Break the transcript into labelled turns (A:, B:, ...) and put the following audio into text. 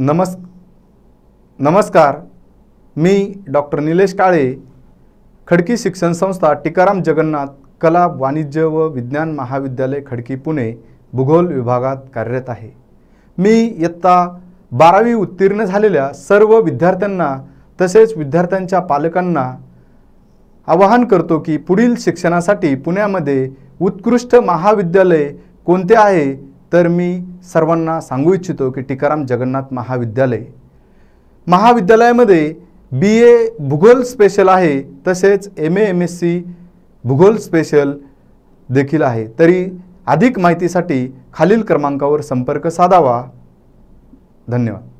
A: नमस् नमस्कार मी डॉक्टर निलेश काळे खडकी शिक्षण संस्था टिकाराम जगन्नाथ कला वाणिज्य व विज्ञान महाविद्यालय खडकी पुणे भूगोल विभागात कार्यरत आहे मी इयत्ता बारावी उत्तीर्ण झालेल्या सर्व विद्यार्थ्यांना तसेच विद्यार्थ्यांच्या पालकांना आवाहन करतो की पुढील शिक्षणासाठी पुण्यामध्ये उत्कृष्ट महाविद्यालय कोणते आहे तर मी सर्वांना सांगू इच्छितो की टिकाराम जगन्नाथ महाविद्यालय महाविद्यालयामध्ये बी ए भूगोल स्पेशल आहे तसेच M A M S C भूगोल स्पेशल देखील आहे तरी अधिक माहितीसाठी खालील क्रमांकावर संपर्क साधावा धन्यवाद